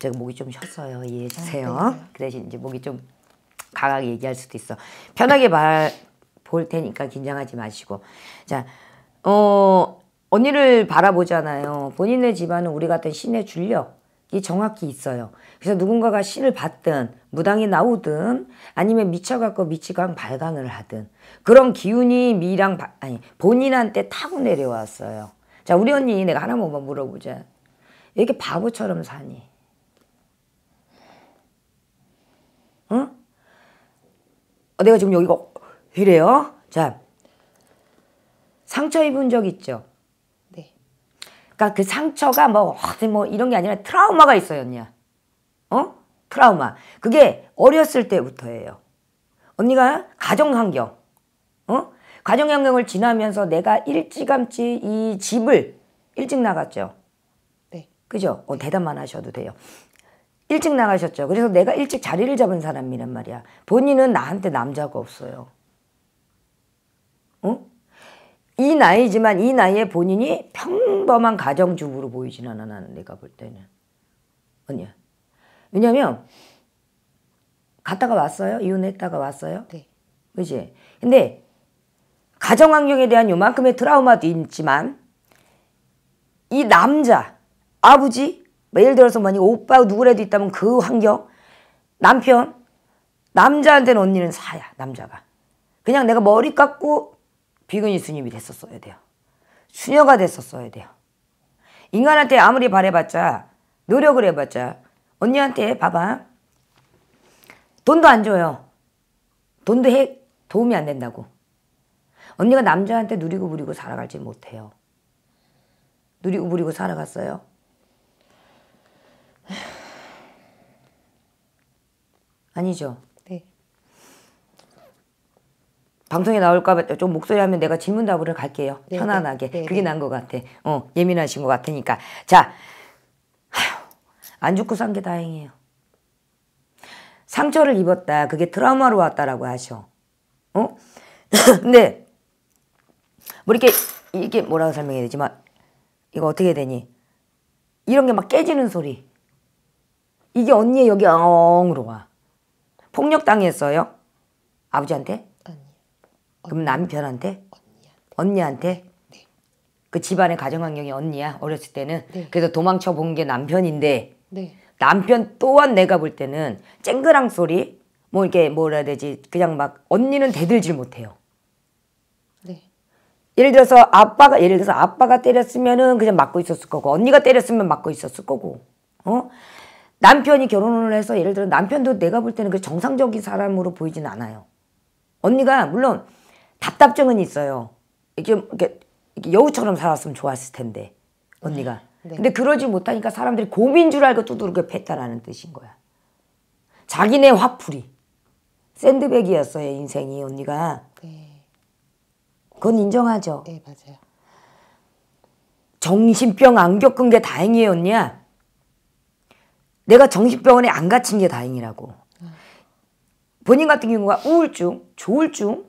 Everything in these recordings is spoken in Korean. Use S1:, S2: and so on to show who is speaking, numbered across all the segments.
S1: 제가 목이 좀 쉬었어요. 이해해 아, 주세요. 네. 그 대신 이제 목이 좀 강하게 얘기할 수도 있어. 편하게 말볼 테니까 긴장하지 마시고. 자, 어, 언니를 바라보잖아요. 본인의 집안은 우리 같은 신의 줄력이 정확히 있어요. 그래서 누군가가 신을 받든 무당이 나오든 아니면 미쳐갖고 미치광 발광을 하든 그런 기운이 미랑 바, 아니 본인한테 타고 내려왔어요. 자 우리 언니 내가 하나만 물어보자. 왜 이렇게 바보처럼 사니? 응? 어, 내가 지금 여기가 이래요? 자, 상처 입은 적 있죠? 네. 그러니까 그 상처가 뭐, 뭐 이런 게 아니라 트라우마가 있어요, 언니야. 어? 트라우마. 그게 어렸을 때부터예요. 언니가 가정 환경, 어? 가정 환경을 지나면서 내가 일찌감치 이 집을 일찍 나갔죠. 네. 그죠? 어, 대답만 하셔도 돼요. 일찍 나가셨죠. 그래서 내가 일찍 자리를 잡은 사람이란 말이야. 본인은 나한테 남자가 없어요. 응? 어? 이 나이지만 이 나이에 본인이 평범한 가정주부로 보이진 않아 나는 내가 볼 때는. 언니야. 왜냐면 갔다가 왔어요? 이혼했다가 왔어요? 네. 그지 근데 가정환경에 대한 요만큼의 트라우마도 있지만 이 남자, 아버지, 뭐 예를 들어서 만약 오빠가 누구라도 있다면 그 환경, 남편, 남자한테는 언니는 사야, 남자가. 그냥 내가 머리 깎고 비근이 스님이 됐었어야 돼요. 수녀가 됐었어야 돼요. 인간한테 아무리 바래봤자, 노력을 해봤자, 언니한테 봐봐. 돈도 안 줘요. 돈도 해, 도움이 안 된다고. 언니가 남자한테 누리고 부리고 살아갈지 못해요. 누리고 부리고 살아갔어요. 아니죠. 네. 방송에 나올까 좀 목소리 하면 내가 질문 답을 갈게요. 네, 네. 편안하게. 네네. 그게 네. 난것 같아. 어, 예민하신 것 같으니까. 자, 안 죽고 산 게 다행이에요. 상처를 입었다. 그게 트라우마로 왔다라고 하셔. 어? 근데 뭐 이렇게 이게 뭐라고 설명해야 되지만 이거 어떻게 되니? 이런 게 막 깨지는 소리. 이게 언니의 여기 엉으로 와. 폭력당했어요? 아버지한테? 아니. 그럼 남편한테? 언니한테? 언니한테? 네. 그 집안의 가정환경이 언니야 어렸을 때는 네. 그래서 도망쳐 본 게 남편인데 네. 남편 또한 내가 볼 때는 쨍그랑 소리 뭐 이렇게 뭐라 해야 되지 그냥 막 언니는 대들질 못해요 네. 예를 들어서 아빠가 예를 들어서 아빠가 때렸으면은 그냥 맞고 있었을 거고 언니가 때렸으면 맞고 있었을 거고 어 남편이 결혼을 해서 예를 들어 남편도 내가 볼 때는 그 정상적인 사람으로 보이진 않아요. 언니가 물론 답답증은 있어요. 이렇게, 이렇게 여우처럼 살았으면 좋았을 텐데 언니가. 네. 네. 근데 그러지 못하니까 사람들이 곰인 줄 알고 두드르게 다라는 뜻인 거야. 자기네 화풀이. 샌드백이었어요 인생이 언니가. 네. 그건 인정하죠. 네 맞아요. 정신병 안 겪은 게 다행이에요 언니야. 내가 정신병원에 안 갇힌 게 다행이라고. 본인 같은 경우가 우울증, 조울증,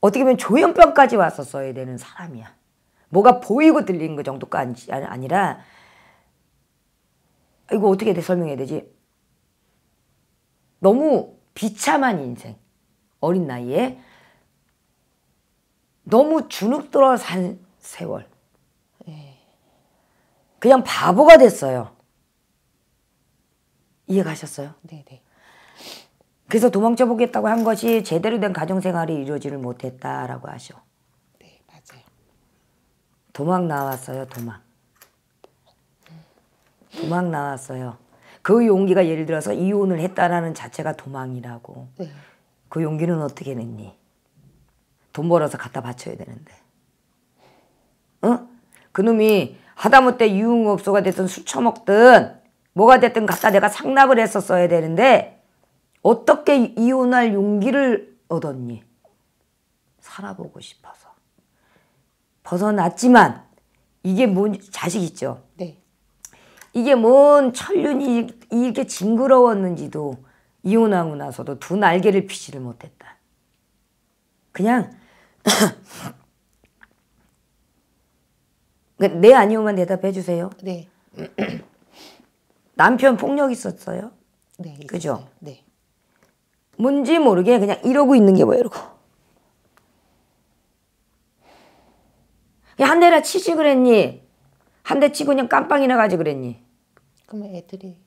S1: 어떻게 보면 조현병까지 왔었어야 되는 사람이야. 뭐가 보이고 들리는 것 정도가 아니라 이거 어떻게 설명해야 되지? 너무 비참한 인생. 어린 나이에 너무 주눅 들어 산 세월. 예. 그냥 바보가 됐어요. 이해가셨어요? 네네. 네. 그래서 도망쳐 보겠다고 한 것이 제대로 된 가정생활이 이루어지를 못했다라고 하셔. 네, 맞아요. 도망 나왔어요, 도망. 도망 나왔어요. 그 용기가 예를 들어서 이혼을 했다라는 자체가 도망이라고. 네. 그 용기는 어떻게 냈니? 돈 벌어서 갖다 바쳐야 되는데. 응? 그놈이 하다못해 유흥업소가 됐든 술 처먹든 뭐가 됐든 갖다 내가 상납을 했었어야 되는데 어떻게 이혼할 용기를 얻었니? 살아보고 싶어서. 벗어났지만 이게 뭔 자식 있죠. 네. 이게 뭔 천륜이 이렇게 징그러웠는지도 이혼하고 나서도 두 날개를 피지를 못했다. 그냥 네 아니오만 대답해 주세요. 네. 남편 폭력 있었어요? 네. 있었어요. 그죠? 네. 뭔지 모르게 그냥 이러고 있는 게 뭐예요, 이러고. 한 대나 치지 그랬니? 한 대 치고 그냥 깜빵이나 가지 그랬니?
S2: 그러면 애들이.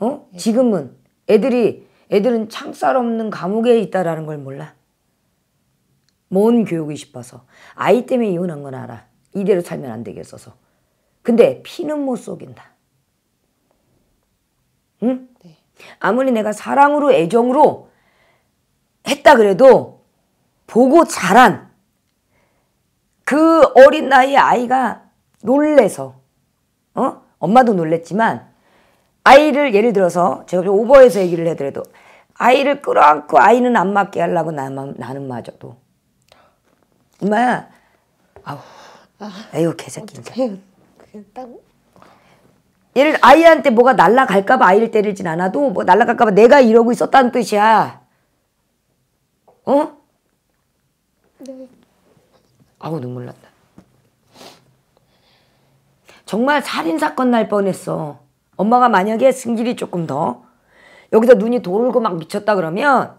S1: 어? 애들. 지금은. 애들이, 애들은 창살 없는 감옥에 있다라는 걸 몰라. 뭔 교육이 싶어서. 아이 때문에 이혼한 건 알아. 이대로 살면 안 되겠어서. 근데 피는 못 속인다. 응? 네. 아무리 내가 사랑으로 애정으로 했다 그래도 보고 자란 그 어린 나이에 아이가 놀래서 어? 엄마도 놀랬지만 아이를 예를 들어서 제가 오버해서 얘기를 해드려도 아이를 끌어안고 아이는 안 맞게 하려고 나만, 나는 마저도 엄마야 아우 에휴 아. 개새끼 어떡해 그냥 딱 얘를 아이한테 뭐가 날라갈까봐 아이를 때리진 않아도 뭐 날라갈까봐 내가 이러고 있었다는 뜻이야. 어? 네. 아우 눈물 난다. 정말 살인사건 날 뻔했어. 엄마가 만약에 승질이 조금 더 여기서 눈이 돌고 막 미쳤다 그러면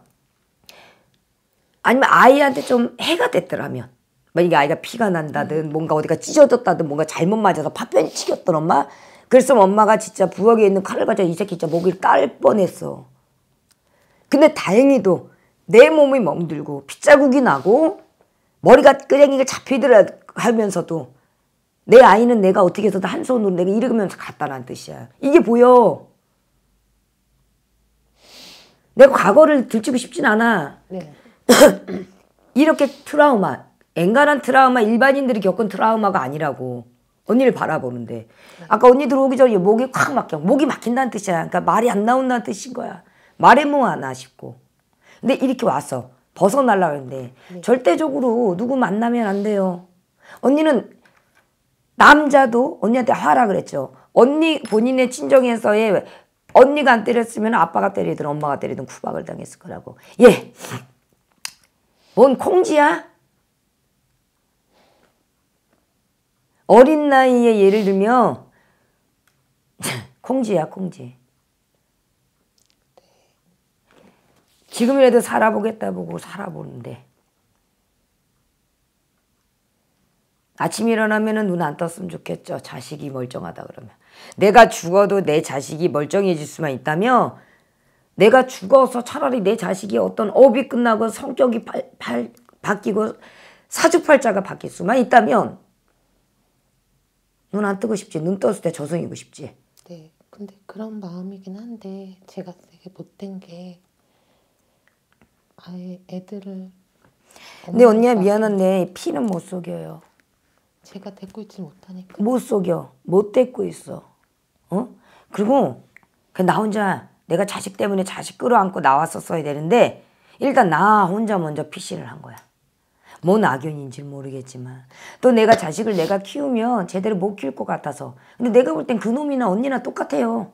S1: 아니면 아이한테 좀 해가 됐더라면 만약에 아이가 피가 난다든 뭔가 어디가 찢어졌다든 뭔가 잘못 맞아서 파편이 튀겼던 엄마 그래서 엄마가 진짜 부엌에 있는 칼을 가져이 새끼 진짜 목을 깔 뻔했어. 근데 다행히도 내 몸이 멍들고 핏자국이 나고 머리가 끄댕이가 잡히더라 하면서도 내 아이는 내가 어떻게 해서든 한 손으로 내가 일으면서 갔다는 라 뜻이야. 이게 보여. 내가 과거를 들추고 싶진 않아.
S2: 네.
S1: 이렇게 트라우마, 엔간한 트라우마, 일반인들이 겪은 트라우마가 아니라고. 언니를 바라보는데 네. 아까 언니 들어오기 전에 목이 확 막혀 목이 막힌다는 뜻이야 그러니까 말이 안 나온다는 뜻인 거야 말해 뭐하나 싶고 근데 이렇게 와서 벗어나려고 했는데 네. 절대적으로 누구 만나면 안 돼요 언니는 남자도 언니한테 하라 그랬죠 언니 본인의 친정에서의 언니가 안 때렸으면 아빠가 때리든 엄마가 때리든 구박을 당했을 거라고 예뭔 콩지야? 어린 나이에 예를 들면 콩쥐야콩쥐 지금이라도 살아보겠다 보고 살아보는데 아침 에 일어나면 눈 안 떴으면 좋겠죠. 자식이 멀쩡하다 그러면. 내가 죽어도 내 자식이 멀쩡해질 수만 있다면 내가 죽어서 차라리 내 자식이 어떤 업이 끝나고 성격이 발, 발, 바뀌고 사주팔자가 바뀔 수만 있다면 눈안 뜨고 싶지. 눈 떴을 때 저승이고 싶지.
S2: 네. 근데 그런 마음이긴 한데 제가 되게 못된 게 아예 애들을
S1: 근데 언니야 미안한데 피는 못 속여요.
S2: 제가 데리고 있지
S1: 못하니까. 못 속여. 못 데리고 있어. 어? 그리고 그나 혼자 내가 자식 때문에 자식 끌어안고 나왔었어야 되는데 일단 나 혼자 먼저 피신을 한 거야. 뭔 악연인지 모르겠지만 또 내가 자식을 내가 키우면 제대로 못 키울 것 같아서 근데 내가 볼 땐 그놈이나 언니나 똑같아요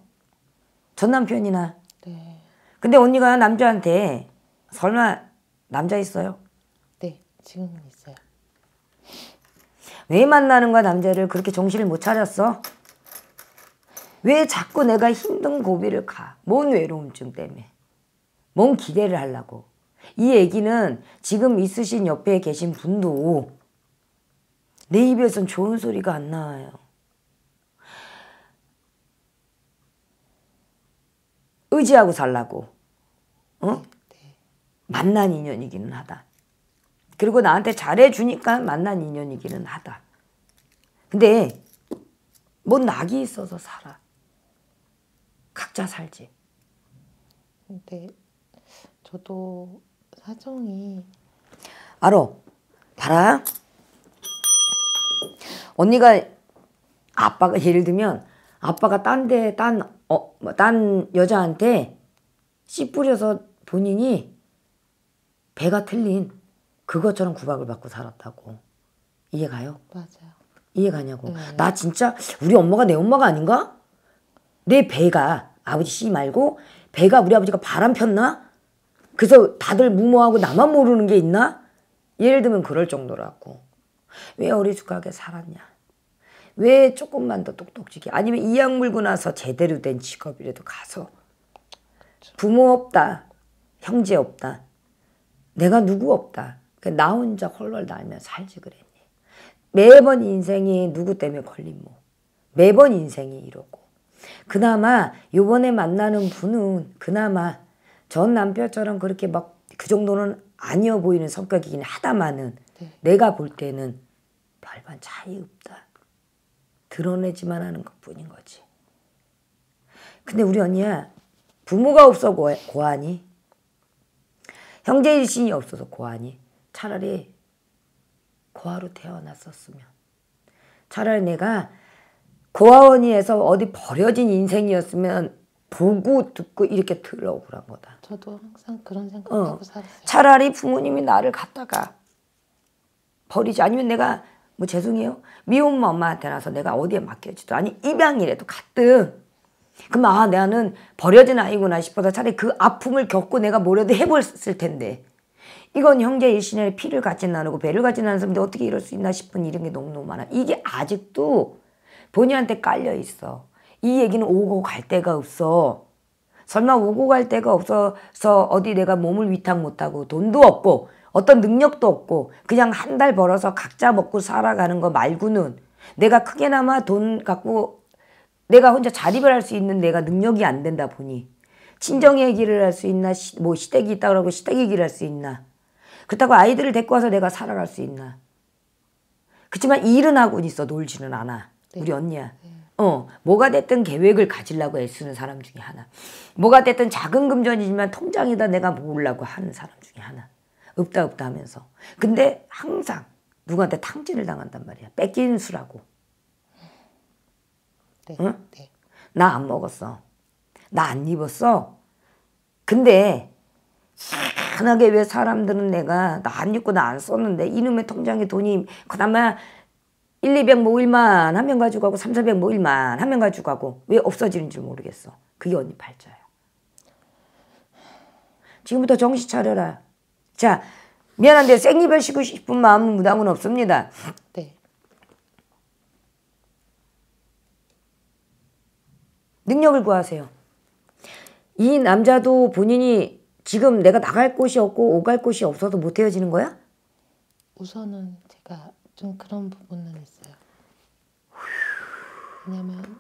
S1: 전 남편이나 네. 근데 언니가 남자한테 설마 남자 있어요? 네 지금은 있어요 왜 만나는 거야 남자를 그렇게 정신을 못 차렸어? 왜 자꾸 내가 힘든 고비를 가? 뭔 외로움증 때문에? 뭔 기대를 하려고? 이 얘기는 지금 있으신 옆에 계신 분도 내 입에선 좋은 소리가 안 나와요. 의지하고 살라고. 어? 만난 인연이기는 하다. 그리고 나한테 잘해주니까 만난 인연이기는 하다. 근데 뭔 낙이 있어서 살아. 각자 살지. 근데 저도 사정이 알아 봐라 언니가 아빠가 예를 들면 아빠가 딴 데딴 어, 뭐 딴 여자한테 씨 뿌려서 본인이 배가 틀린 그것처럼 구박을 받고 살았다고 이해가요? 맞아요. 이해가냐고. 네. 나 진짜 우리 엄마가 내 엄마가 아닌가? 내 배가 아버지 씨 말고 배가 우리 아버지가 바람 폈나? 그래서 다들 무모하고 나만 모르는 게 있나? 예를 들면 그럴 정도라고. 왜 어리숙하게 살았냐? 왜 조금만 더 똑똑지게? 아니면 이양 물고 나서 제대로 된 직업이라도 가서 부모 없다, 형제 없다, 내가 누구 없다. 그러니까 나 혼자 홀로 날면 살지 그랬니? 매번 인생이 누구 때문에 걸림모. 뭐? 매번 인생이 이러고. 그나마 요번에 만나는 분은 그나마 전 남편처럼 그렇게 막 그 정도는 아니어 보이는 성격이긴 하다마는 네. 내가 볼 때는 별반 차이 없다. 드러내지만 하는 것 뿐인 거지. 근데 우리 언니야 부모가 없어 고 고하니 형제 일신이 없어서 고하니 차라리 고아로 태어났었으면 차라리 내가 고아원이에서 어디 버려진 인생이었으면 보고 듣고 이렇게 들어오란 거다. 저도 항상 그런 생각하고 어. 살았어요. 차라리 부모님이 나를 갖다가 버리지 아니면 내가 뭐 죄송해요 미혼 엄마한테 나서 내가 어디에 맡겨지도 아니 입양이라도 가끔 그럼 아 나는 버려진 아이구나 싶어서 차라리 그 아픔을 겪고 내가 뭐라도 해봤을 텐데 이건 형제 일신의 피를 같이 나누고 배를 같이 나누는 사람인데 어떻게 이럴 수 있나 싶은 이런 게 너무너무 많아. 이게 아직도 본인한테 깔려 있어. 이 얘기는 오고 갈 데가 없어. 설마 오고 갈 데가 없어서 어디 내가 몸을 위탁 못하고 돈도 없고 어떤 능력도 없고 그냥 한 달 벌어서 각자 먹고 살아가는 거 말고는 내가 크게나마 돈 갖고 내가 혼자 자립을 할 수 있는 내가 능력이 안 된다 보니 친정 얘기를 할 수 있나 시, 뭐 시댁이 있다 그러고 시댁 얘기를 할 수 있나 그렇다고 아이들을 데리고 와서 내가 살아갈 수 있나 그렇지만 일은 하고 있어 놀지는 않아 네. 우리 언니야 네. 어, 뭐가 됐든 계획을 가지려고 애쓰는 사람 중에 하나. 뭐가 됐든 작은 금전이지만 통장에다 내가 모으려고 하는 사람 중에 하나. 없다 없다 하면서. 근데 항상 누구한테 탕진을 당한단 말이야. 뺏긴 수라고. 네, 응? 네. 나 안 먹었어. 나 안 입었어. 근데 희한하게 왜 사람들은 내가 나 안 입고 나 안 썼는데 이놈의 통장에 돈이 그나마 1, 200 모일만 한 명 가지고 가고 3, 400 모일만 한 명 가지고 가고 왜 없어지는지 모르겠어. 그게 언니 팔자야. 지금부터 정신 차려라. 자, 미안한데 생리발 쉬고 싶은 마음은 무당은 없습니다. 네. 능력을 구하세요. 이 남자도 본인이 지금 내가 나갈 곳이 없고 오갈 곳이 없어서 못 헤어지는 거야?
S2: 우선은 제가 좀 그런 부분은 있어요. 왜냐면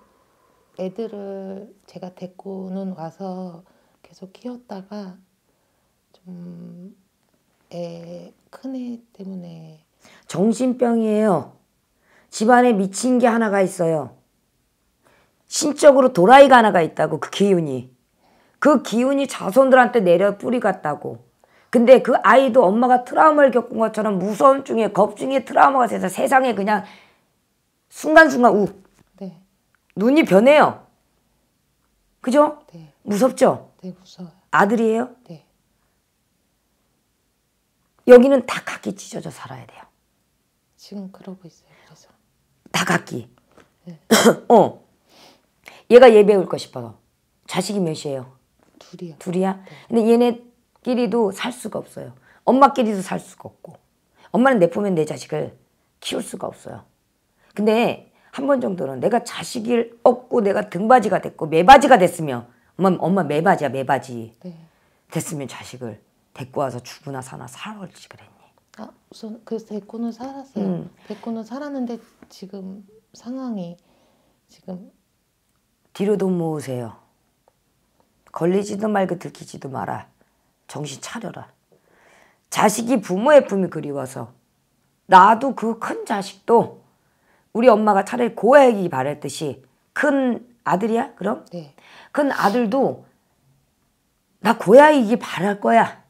S2: 애들을 제가 데리고는 와서 계속 키웠다가 좀 애
S1: 큰 애 때문에 정신병이에요. 집안에 미친 게 하나가 있어요. 신적으로 도라이가 하나가 있다고 그 기운이 그 기운이 자손들한테 내려 뿌리 같다고 근데 그 아이도 엄마가 트라우마를 겪은 것처럼 무서움 중에 겁 중에 트라우마가 돼서 세상에 그냥 순간순간 우 네. 눈이 변해요. 그죠? 네. 무섭죠? 네, 무서워요. 아들이에요? 네. 여기는 다 각기 찢어져 살아야 돼요. 지금 그러고 있어요. 그래서 다 각기. 네. 어. 얘가 예 배울 거 싶어서. 자식이 몇이에요? 둘이요. 둘이야? 네. 근데 얘네 엄마끼리도 살 수가 없어요. 엄마끼리도 살 수가 없고 엄마는 내포면 내 자식을 키울 수가 없어요. 근데 한 번 정도는 내가 자식을 없고 내가 등받이가 됐고 매바지가 됐으면 엄마, 엄마 매바지야 매바지 네. 됐으면 자식을 데리고 와서 죽으나 사나 살아올지 그랬니? 아
S2: 우선 그 데리고는 살았어요. 음. 데리고는 살았는데 지금
S1: 상황이 지금 뒤로 돈 모으세요. 걸리지도 말고 들키지도 마라. 정신 차려라. 자식이 부모의 품이 그리워서 나도 그 큰 자식도 우리 엄마가 차라리 고아이기 바랬듯이 큰 아들이야 그럼? 네. 큰 아들도 나 고아이기 바랄 거야.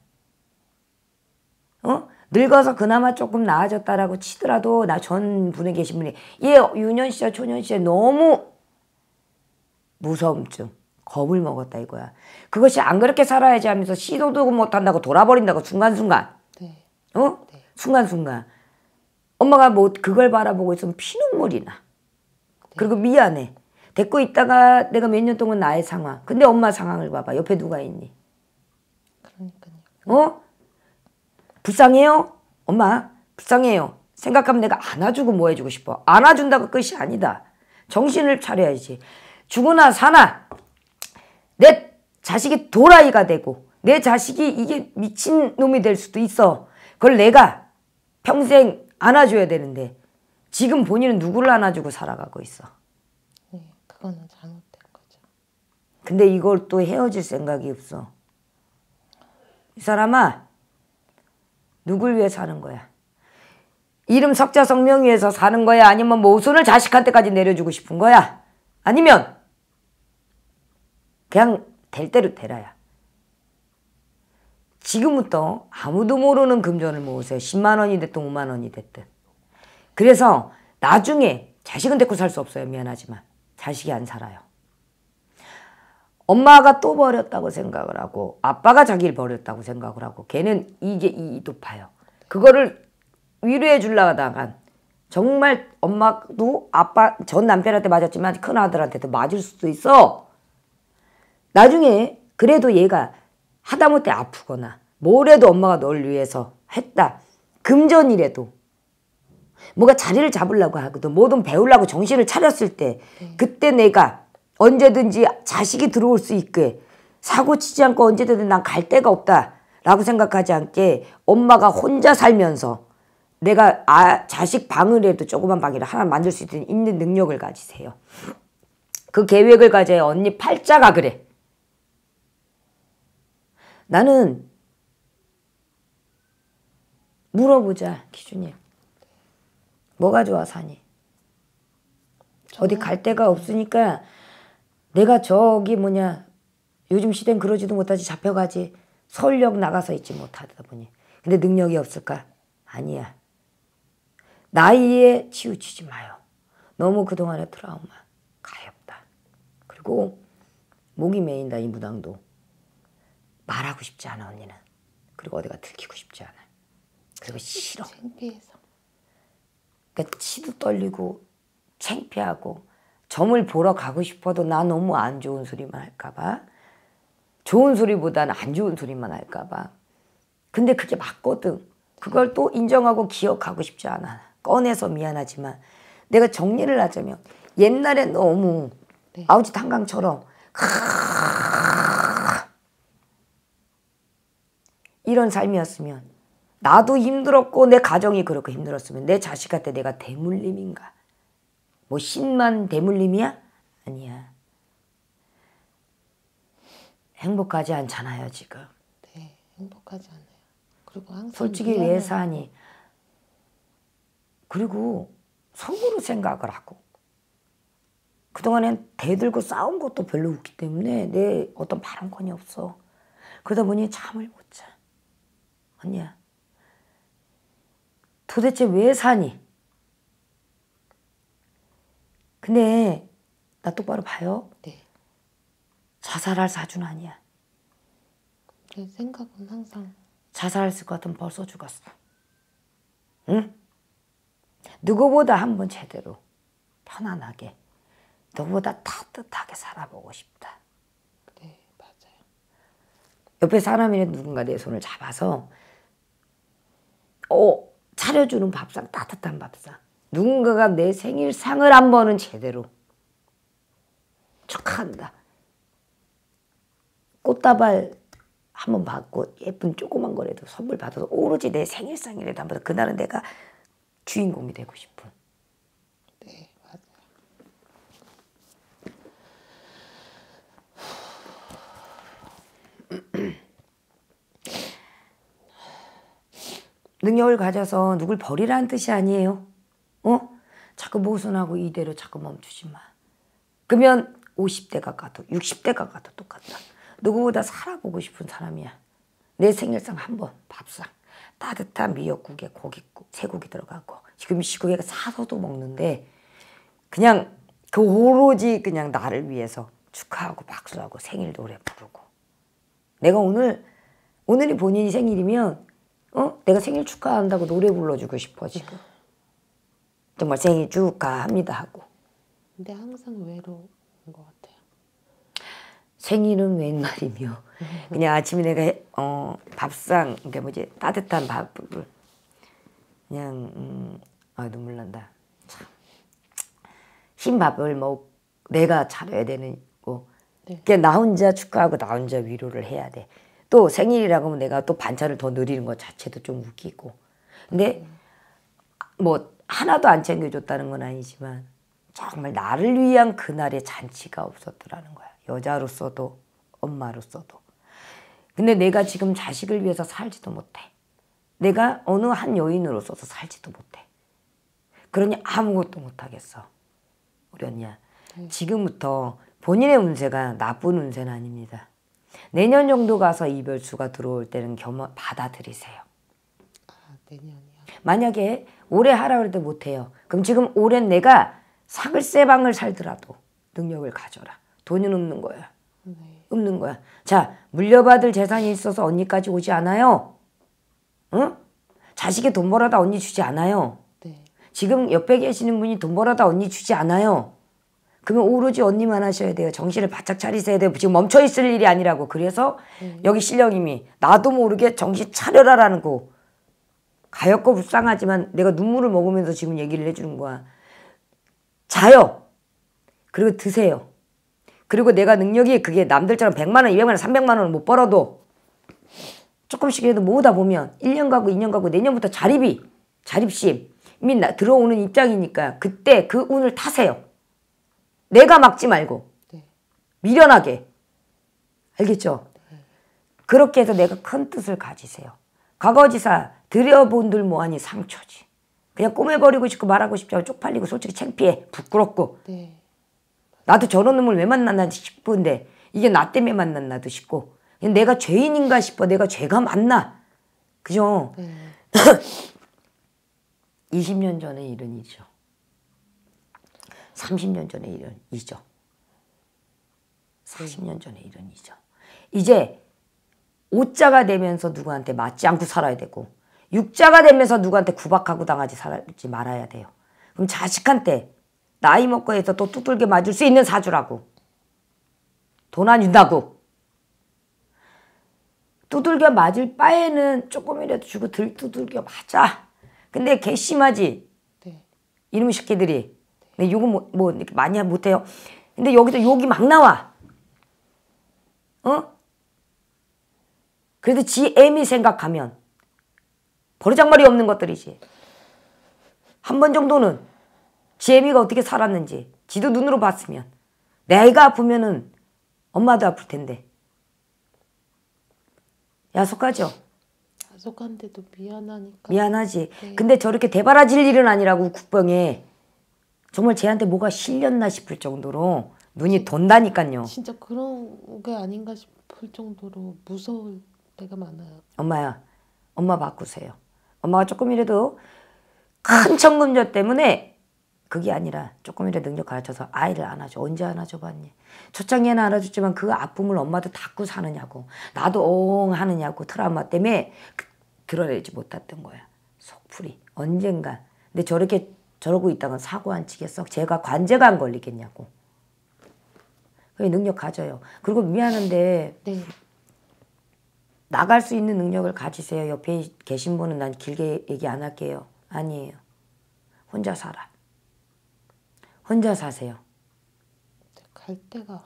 S1: 어? 늙어서 그나마 조금 나아졌다라고 치더라도 나 전 분에 계신 분이 얘 유년 시절 초년 시절 너무 무서움증 겁을 먹었다 이거야. 그것이 안 그렇게 살아야지 하면서 시도도 못한다고 돌아버린다고 순간순간. 네. 어? 네. 순간순간. 엄마가 뭐 그걸 바라보고 있으면 피눈물이 나. 네. 그리고 미안해. 데리고 있다가 내가 몇 년 동안 나의 상황. 근데 엄마 상황을 봐봐. 옆에 누가 있니? 그러니까요. 어? 불쌍해요? 엄마, 불쌍해요. 생각하면 내가 안아주고 뭐 해주고 싶어. 안아준다고 끝이 아니다. 정신을 차려야지. 죽으나 사나 내 자식이 도라이가 되고 내 자식이 이게 미친놈이 될 수도 있어. 그걸 내가 평생 안아줘야 되는데 지금 본인은 누구를 안아주고 살아가고 있어. 네, 그거는 잘못된 거죠. 근데 이걸 또 헤어질 생각이 없어. 이 사람아 누굴 위해 사는 거야? 이름 석자 성명 위해서 사는 거야? 아니면 모순을 뭐 자식한테까지 내려주고 싶은 거야? 아니면 그냥 될 대로 되라야. 지금부터 아무도 모르는 금전을 모으세요. 10만 원이 됐든 5만 원이 됐든. 그래서 나중에 자식은 데리고 살 수 없어요. 미안하지만. 자식이 안 살아요. 엄마가 또 버렸다고 생각을 하고 아빠가 자기를 버렸다고 생각을 하고 걔는 이게 이 높아요. 그거를 위로해 줄라다간 정말 엄마도 아빠 전 남편한테 맞았지만 큰 아들한테도 맞을 수도 있어. 나중에 그래도 얘가 하다못해 아프거나 뭐래도 엄마가 널 위해서 했다. 금전이라도 뭐가 자리를 잡으려고 하거든 뭐든 배우려고 정신을 차렸을 때 네. 그때 내가 언제든지 자식이 들어올 수 있게 사고 치지 않고 언제든 난 갈 데가 없다 라고 생각하지 않게 엄마가 혼자 살면서 내가 아, 자식 방을해도 조그만 방이라 하나 만들 수 있는 능력을 가지세요. 그 계획을 가져야 언니 팔자가 그래. 나는 물어보자 기준이 뭐가 좋아 사니 어디 갈 데가 없으니까 내가 저기 뭐냐 요즘 시대는 그러지도 못하지 잡혀가지 서울역 나가서 있지 못하다 보니 근데 능력이 없을까 아니야 나이에 치우치지 마요 너무 그동안의 트라우마 가엾다 그리고 목이 메인다 이 무당도 말하고 싶지 않아 언니는. 그리고 어디가 들키고 싶지 않아. 그리고 싫어. 창피해서. 그러니까 치도 떨리고 창피하고 점을 보러 가고 싶어도 나 너무 안 좋은 소리만 할까봐 좋은 소리보다는 안 좋은 소리만 할까봐 근데 그게 맞거든 그걸 또 인정하고 기억하고 싶지 않아 꺼내서 미안하지만 내가 정리를 하자면 옛날에 너무 네. 아우지 탄강처럼 이런 삶이었으면 나도 힘들었고 내 가정이 그렇게 힘들었으면 내 자식한테 내가 대물림인가? 뭐 신만 대물림이야? 아니야. 행복하지 않잖아요 지금.
S2: 네, 행복하지 않아요. 그리고 항상 솔직히 예산이
S1: 그리고 속으로 생각을 하고 그동안엔 대들고 싸운 것도 별로 없기 때문에 내 어떤 바람권이 없어. 그러다 보니 잠을 못 자. 아니야. 도대체 왜 사니? 근데 나 똑바로 봐요. 네. 자살할 사주 아니야.
S2: 내 생각은 항상
S1: 자살했을 것 같으면 벌써 죽었어. 응? 누구보다 한번 제대로 편안하게 누구보다 따뜻하게 살아보고 싶다. 네, 맞아요. 옆에 사람이라 누군가 내 손을 잡아서 어, 차려주는 밥상 따뜻한 밥상 누군가가 내 생일상을 한 번은 제대로 축하한다. 꽃다발 한 번 받고 예쁜 조그만 거라도 선물 받아서 오로지 내 생일상이라도 한번 그날은 내가 주인공이 되고 싶은 능력을 가져서 누굴 버리라는 뜻이 아니에요. 어? 자꾸 모순하고 이대로 자꾸 멈추지 마. 그러면 50대가 가도 60대가 가도 똑같다. 누구보다 살아보고 싶은 사람이야. 내 생일상 한번 밥상 따뜻한 미역국에 고깃국 새고기 들어가고 지금 시국에 사서도 먹는데 그냥 그 오로지 그냥 나를 위해서 축하하고 박수하고 생일 노래 부르고 내가 오늘 오늘이 본인이 생일이면 어? 내가 생일 축하한다고 노래 불러주고 싶어 지금. 정말 생일 축하합니다 하고.
S2: 근데 항상 외로운 것 같아요.
S1: 생일은 웬말이며 그냥 아침에 내가 해, 어, 밥상 그러니까 뭐지 따뜻한 밥을 그냥 음, 아 눈물 난다. 참. 흰 밥을 먹 내가 차려야 되는 거. 네. 그냥 나 혼자 축하하고 나 혼자 위로를 해야 돼. 또 생일이라고 하면 내가 또 반찬을 더 늘리는 것 자체도 좀 웃기고. 근데 뭐 하나도 안 챙겨줬다는 건 아니지만 정말 나를 위한 그날의 잔치가 없었더라는 거야. 여자로서도 엄마로서도. 근데 내가 지금 자식을 위해서 살지도 못해. 내가 어느 한 여인으로서도 살지도 못해. 그러니 아무것도 못하겠어. 우리 언니야. 음. 지금부터 본인의 운세가 나쁜 운세는 아닙니다. 내년 정도 가서 이별수가 들어올 때는 겸허 받아들이세요. 아, 내년이요. 만약에 올해 하라 그럴 때 못해요. 그럼 지금 올해 내가 사글세 방을 살더라도 능력을 가져라. 돈은 없는 거야. 네. 없는 거야. 자, 물려받을 재산이 있어서 언니까지 오지 않아요. 응? 어? 자식이 돈 벌어다 언니 주지 않아요. 네. 지금 옆에 계시는 분이 돈 벌어다 언니 주지 않아요. 그러면 오로지 언니만 하셔야 돼요. 정신을 바짝 차리셔야 돼요. 지금 멈춰 있을 일이 아니라고. 그래서 음. 여기 신령님이 나도 모르게 정신 차려라라는 거. 가엾고 불쌍하지만 내가 눈물을 먹으면서 지금 얘기를 해주는 거야. 자요. 그리고 드세요. 그리고 내가 능력이 그게 남들처럼 100만 원, 200만 원, 300만 원을 못 벌어도 조금씩이라도 모으다 보면 1년 가고 2년 가고 내년부터 자립이, 자립심 나, 들어오는 입장이니까 그때 그 운을 타세요. 내가 막지 말고 네. 미련하게 알겠죠? 네. 그렇게 해서 내가 큰 뜻을 가지세요. 과거지사 들여본들 뭐하니 상처지. 그냥 꼬매버리고 싶고 말하고 싶지만 쪽팔리고 솔직히 창피해 부끄럽고 네. 나도 저런 놈을 왜 만났나 싶은데 이게 나 때문에 만났나도 싶고 내가 죄인인가 싶어 내가 죄가 맞나 그죠? 네. 20년 전의 일 이죠. 30년 전의 일은 이죠. 40년 전의 일은 이죠. 이제 5자가 되면서 누구한테 맞지 않고 살아야 되고 6자가 되면서 누구한테 구박하고 당하지 살지 말아야 돼요. 그럼 자식한테 나이 먹고 해서 또 뚜들게 맞을 수 있는 사주라고. 돈 안 준다고. 뚜들겨 맞을 바에는 조금이라도 주고 들뚜들겨 맞아. 근데 괘씸하지. 네. 이놈의 새끼들이. 근데 네, 욕은 뭐, 뭐 많이 못해요. 근데 여기도 욕이 막 나와. 어? 그래도 지 애미 생각하면 버르장머리 없는 것들이지. 한 번 정도는 지 애미가 어떻게 살았는지 지도 눈으로 봤으면 내가 아프면은 엄마도 아플 텐데. 야속하죠?
S2: 야속한데도 미안하니까.
S1: 미안하지. 네. 근데 저렇게 대바라질 일은 아니라고 국방에 정말 쟤한테 뭐가 실렸나 싶을 정도로 눈이 돈다니까요. 진짜
S2: 그런 게 아닌가 싶을 정도로 무서울 때가 많아요.
S1: 엄마야, 엄마 바꾸세요. 엄마가 조금이라도 큰 청금전 때문에 그게 아니라 조금이라도 능력 가르쳐서 아이를 안아줘. 언제 안아줘 봤니? 초창기에는 안아줬지만 그 아픔을 엄마도 닦고 사느냐고 나도 엉 하느냐고 트라우마 때문에 그, 드러내지 못했던 거야. 속풀이. 언젠가. 근데 저렇게 저러고 있다간 사고 안 치겠어? 제가 관제가 안 걸리겠냐고. 그 능력 가져요. 그리고 미안한데 네. 나갈 수 있는 능력을 가지세요. 옆에 계신 분은 난 길게 얘기 안 할게요. 아니에요. 혼자 살아. 혼자 사세요.
S2: 갈 데가.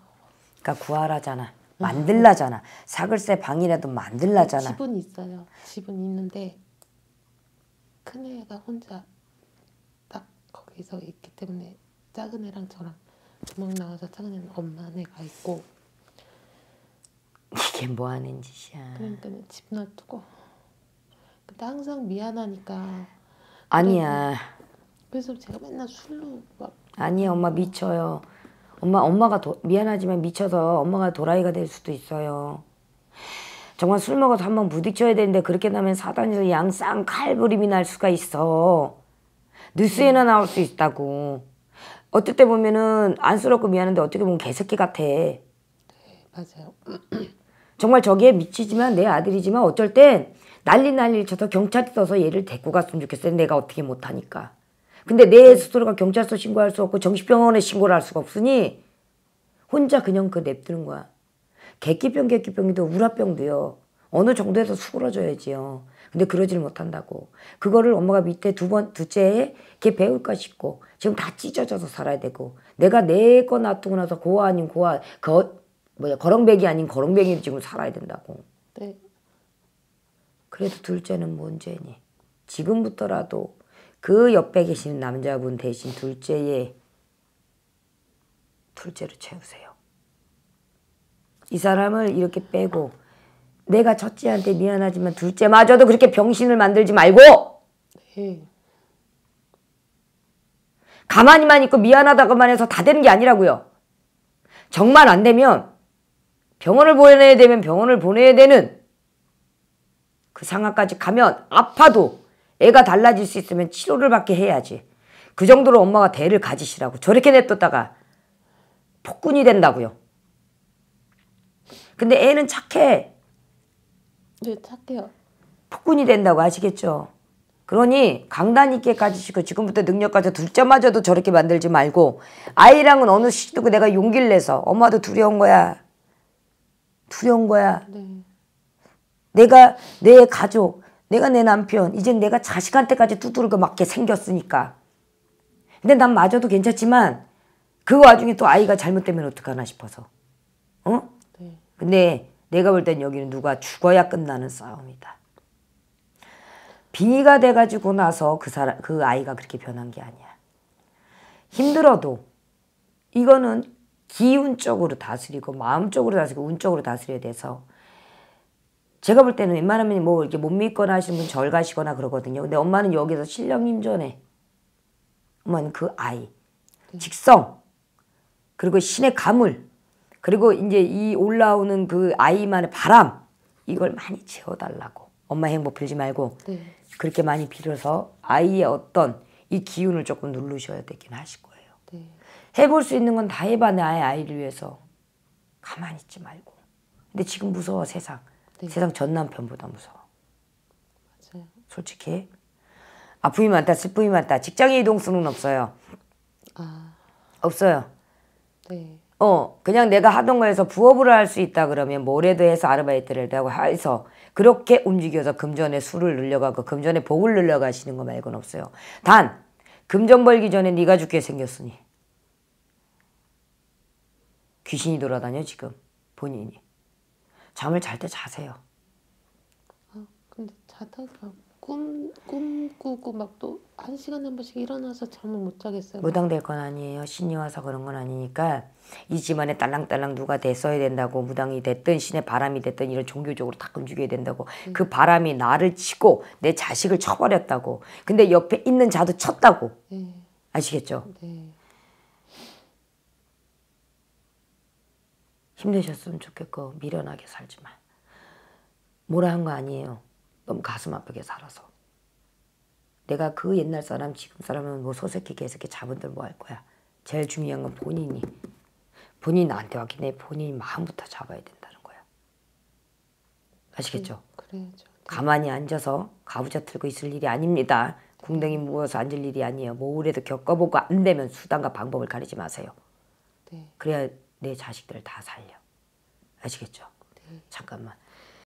S1: 그러니까 구하라잖아. 만들라잖아. 사글세 방이라도 만들라잖아. 집은
S2: 있어요. 집은 있는데 큰애가 혼자 여기서 있기 때문에 작은 애랑 저랑 구멍 나와서 작은 애는 엄마 네가 있고
S1: 이게 뭐 하는 짓이야 그러니까
S2: 집 놔두고 근데 항상 미안하니까
S1: 아니야
S2: 그래서 제가 맨날 술로
S1: 막 아니야 엄마 미쳐요 엄마 엄마가 도, 미안하지만 미쳐서 엄마가 도라이가 될 수도 있어요 정말 술 먹어서 한번 부딪혀야 되는데 그렇게 나면 사단에서 양쌍 칼부림이 날 수가 있어 뉴스에나 나올 수 있다고. 어떨 때 보면은 안쓰럽고 미안한데 어떻게 보면 개새끼 같아. 네, 맞아요. 정말 저기에 미치지만 내 아들이지만 어쩔 땐 난리 난리 쳐서 경찰이 떠서 얘를 데리고 갔으면 좋겠어요. 내가 어떻게 못하니까. 근데 내 스스로가 경찰서 신고할 수 없고 정신병원에 신고를 할 수가 없으니 혼자 그냥 그 냅두는 거야. 객기병 객기병이도 우라병도요. 어느 정도에서 수그러져야지요. 근데 그러지를 못한다고. 그거를 엄마가 밑에 두 번, 두째에 걔 배울까 싶고, 지금 다 찢어져서 살아야 되고, 내가 내 거 놔두고 나서 고아 아닌 고아, 거, 뭐야, 거렁뱅이 아닌 거렁뱅이로 지금 살아야 된다고. 네. 그래도 둘째는 문제니 지금부터라도 그 옆에 계신 남자분 대신 둘째에 둘째로 채우세요. 이 사람을 이렇게 빼고 내가 첫째한테 미안하지만 둘째마저도 그렇게 병신을 만들지 말고 네. 가만히만 있고 미안하다고만 해서 다 되는 게 아니라고요. 정말 안 되면 병원을 보내야 되면 병원을 보내야 되는 그 상황까지 가면 아파도 애가 달라질 수 있으면 치료를 받게 해야지. 그 정도로 엄마가 대를 가지시라고 저렇게 냅뒀다가 폭군이 된다고요. 근데 애는 착해. 네, 착해요. 폭군이 된다고 아시겠죠? 그러니 강단 있게 가지시고 지금부터 능력 가져 둘째마저도 저렇게 만들지 말고 아이랑은 어느 시도 내가 용기를 내서 엄마도 두려운 거야. 두려운 거야. 네. 내가 내 가족, 내가 내 남편, 이젠 내가 자식한테까지 두드리 맞게 생겼으니까. 근데 난 맞아도 괜찮지만 그 와중에 또 아이가 잘못되면 어떡하나 싶어서. 어? 네. 근데 내가 볼 땐 여기는 누가 죽어야 끝나는 싸움이다. 빙의가 돼가지고 나서 그 사람, 그 아이가 그렇게 변한 게 아니야. 힘들어도 이거는 기운적으로 다스리고 마음적으로 다스리고 운적으로 다스려야 돼서 제가 볼 때는 웬만하면 뭐 이렇게 못 믿거나 하시는 분절 가시거나 그러거든요. 근데 엄마는 여기서 신령 힘전에 엄마는 그 아이, 음. 직성, 그리고 신의 가물, 그리고 이제 이 올라오는 그 아이만의 바람 이걸 많이 채워달라고 엄마 행복 빌지 말고 네. 그렇게 많이 빌어서 아이의 어떤 이 기운을 조금 누르셔야 되긴 하실 거예요. 네. 해볼 수 있는 건 다 해봐 나 아이를 위해서 가만히 있지 말고. 근데 지금 무서워 세상. 네. 세상 전 남편보다 무서워. 맞아요. 솔직히 아픔이 많다 슬픔이 많다 직장의 이동수는 없어요. 아... 없어요. 네. 어 그냥 내가 하던 거에서 부업을 할 수 있다 그러면 뭐래도 해서 아르바이트를 하고 해서 그렇게 움직여서 금전의 수를 늘려가고 금전의 복을 늘려가시는 거 말고는 없어요. 단 금전 벌기 전에 네가 죽게 생겼으니 귀신이 돌아다녀 지금 본인이 잠을 잘 때 자세요.
S2: 아 근데 자다가 꿈 꿈꾸고 막 또 한시간한 번씩 일어나서 잠을 못 자겠어요. 무당될
S1: 건 아니에요. 신이 와서 그런 건 아니니까 이 집안에 딸랑딸랑 누가 됐어야 된다고 무당이 됐든 신의 바람이 됐든 이런 종교적으로 다 움직여야 된다고 음. 그 바람이 나를 치고 내 자식을 쳐버렸다고 근데 옆에 있는 자도 쳤다고 네. 아시겠죠? 네. 힘내셨으면 좋겠고 미련하게 살지만 뭐라 한 거 아니에요. 너무 가슴 아프게 살아서. 내가 그 옛날 사람 지금 사람은 뭐 소세끼게 해서 이렇게 잡은들 뭐 할 거야. 제일 중요한 건 본인이 본인 나한테 왔기 때문에 본인 마음부터 잡아야 된다는 거야. 아시겠죠? 음, 그래죠. 네. 가만히 앉아서 가부좌 틀고 있을 일이 아닙니다. 궁뎅이 모여서 앉을 일이 아니에요. 뭐래도 오 겪어보고 안 되면 수단과 방법을 가리지 마세요. 네. 그래야 내 자식들을 다 살려. 아시겠죠? 네. 잠깐만.